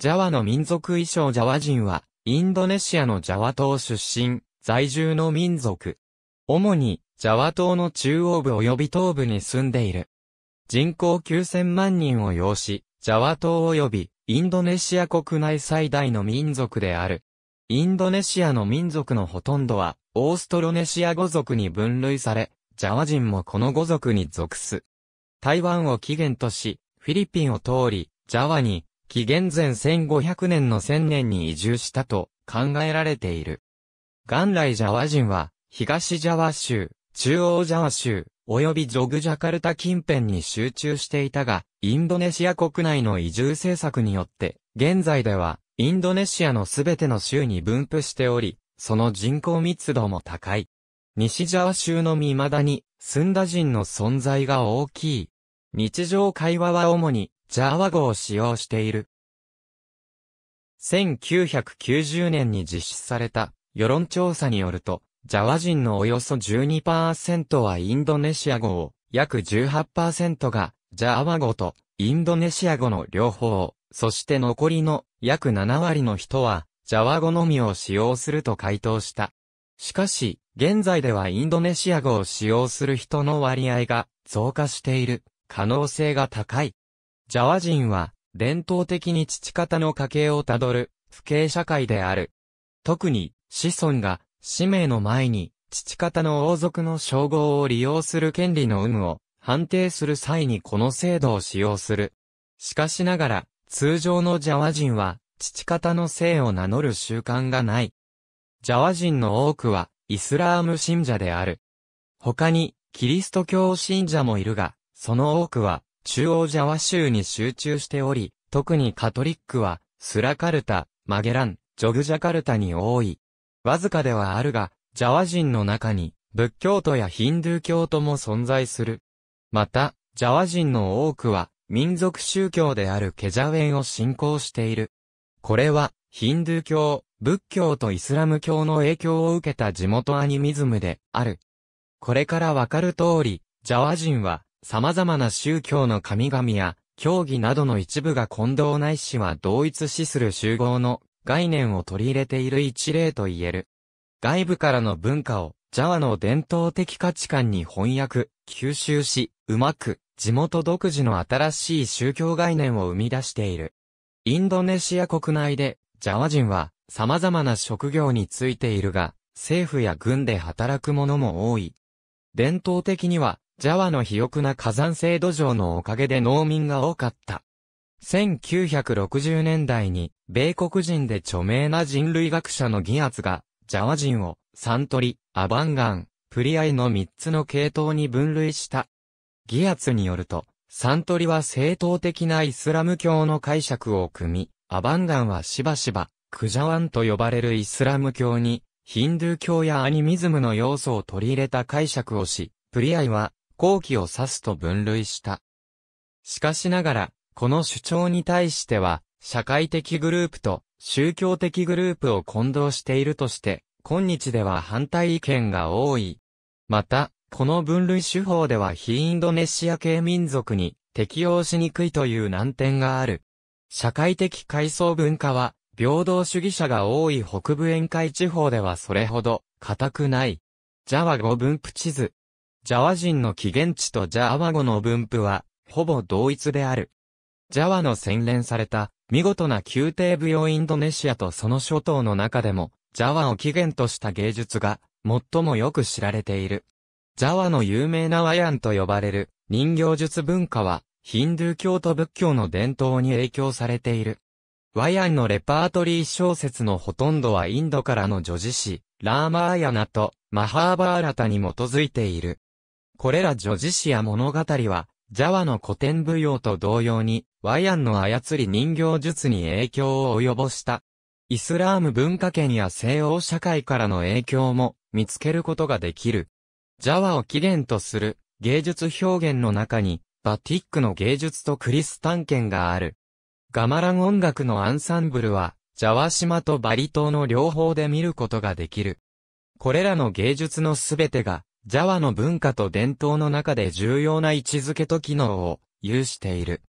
ジャワの民族衣装ジャワ人は、インドネシアのジャワ島出身、在住の民族。主に、ジャワ島の中央部及び東部に住んでいる。人口9000万人を要し、ジャワ島及び、インドネシア国内最大の民族である。インドネシアの民族のほとんどは、オーストロネシア語族に分類され、ジャワ人もこの語族に属す。台湾を起源とし、フィリピンを通り、ジャワに、紀元前1500年の1000年に移住したと考えられている。元来ジャワ人は、東ジャワ州、中央ジャワ州、及びジョグジャカルタ近辺に集中していたが、インドネシア国内の移住政策によって、現在では、インドネシアのすべての州に分布しており、その人口密度も高い。西ジャワ州の未だに、スンダ人の存在が大きい。日常会話は主に、ジャワ語を使用している。1990年に実施された世論調査によると、ジャワ人のおよそ12%はインドネシア語を、約18%がジャワ語とインドネシア語の両方、そして残りの約7割の人は、ジャワ語のみを使用すると回答した。しかし、現在ではインドネシア語を使用する人の割合が増加している可能性が高い。ジャワ人は、伝統的に父方の家系をたどる、父系社会である。特に、子孫が、使命の前に、父方の王族の称号を利用する権利の有無を、判定する際にこの制度を使用する。しかしながら、通常のジャワ人は、父方の姓を名乗る習慣がない。ジャワ人の多くは、イスラーム信者である。他に、キリスト教信者もいるが、その多くは、中央ジャワ州に集中しており、特にカトリックは、スラカルタ、マゲラン、ジョグジャカルタに多い。わずかではあるが、ジャワ人の中に、仏教徒やヒンドゥー教徒も存在する。また、ジャワ人の多くは、民族宗教であるケジャウェンを信仰している。これは、ヒンドゥー教、仏教とイスラム教の影響を受けた地元アニミズムである。これからわかる通り、ジャワ人は、様々な宗教の神々や、教義などの一部が混同ないしは同一視する集合の概念を取り入れている一例と言える。外部からの文化を、ジャワの伝統的価値観に翻訳、吸収し、うまく、地元独自の新しい宗教概念を生み出している。インドネシア国内で、ジャワ人は様々な職業についているが、政府や軍で働く者も多い。伝統的には、ジャワの肥沃な火山性土壌のおかげで農民が多かった。1960年代に、米国人で著名な人類学者のギアツが、ジャワ人を、サントリ、アバンガン、プリアイの3つの系統に分類した。ギアツによると、サントリは正統的なイスラム教の解釈を組み、アバンガンはしばしば、クジャワンと呼ばれるイスラム教に、ヒンドゥー教やアニミズムの要素を取り入れた解釈をし、プリアイは後期を指すと分類した。しかしながら、この主張に対しては、社会的グループと宗教的グループを混同しているとして、今日では反対意見が多い。また、この分類手法では非インドネシア系民族に適用しにくいという難点がある。社会的階層文化は、平等主義者が多い北部沿海地方ではそれほど、固くない。ジャワ語分布地図、ジャワ人の起源地とジャワ語の分布は、ほぼ同一である。ジャワの洗練された、見事な宮廷舞踊インドネシアとその諸島の中でも、ジャワを起源とした芸術が、最もよく知られている。ジャワの有名なワヤンと呼ばれる、人形術文化は、ヒンドゥー教と仏教の伝統に影響されている。ワヤンのレパートリー小説のほとんどはインドからの女子詩、ラーマーヤナとマハーバーラタに基づいている。これら女子詩や物語は、ジャワの古典舞踊と同様に、ワヤンの操り人形術に影響を及ぼした。イスラーム文化圏や西欧社会からの影響も見つけることができる。ジャワを起源とする芸術表現の中に、バティックの芸術とクリスタン圏がある。ガマラン音楽のアンサンブルは、ジャワ島とバリ島の両方で見ることができる。これらの芸術のすべてが、ジャワの文化と伝統の中で重要な位置づけと機能を有している。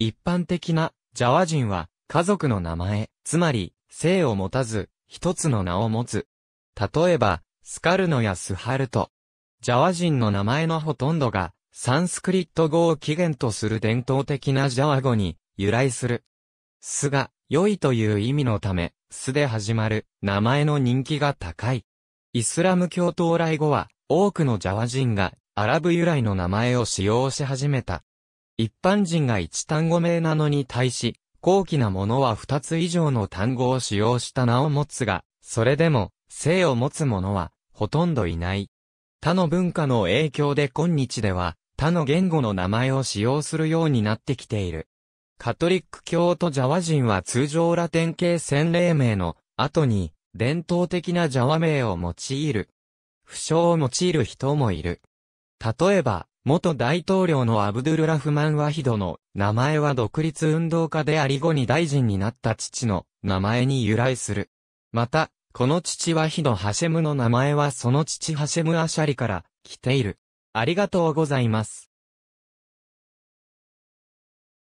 一般的なジャワ人は家族の名前、つまり姓を持たず一つの名を持つ。例えば、スカルノやスハルト。ジャワ人の名前のほとんどがサンスクリット語を起源とする伝統的なジャワ語に由来する。スが、良いという意味のため、スで始まる名前の人気が高い。イスラム教到来後は、多くのジャワ人がアラブ由来の名前を使用し始めた。一般人が一単語名なのに対し、高貴なものは二つ以上の単語を使用した名を持つが、それでも、姓を持つ者は、ほとんどいない。他の文化の影響で今日では、他の言語の名前を使用するようになってきている。カトリック教とジャワ人は通常ラテン系洗礼名の後に伝統的なジャワ名を用いる不詳を用いる人もいる。例えば、元大統領のアブドゥルラフマン・ワヒドの名前は独立運動家であり後に大臣になった父の名前に由来する。また、この父ワヒド・ハシェムの名前はその父ハシェム・アシャリから来ている。ありがとうございます。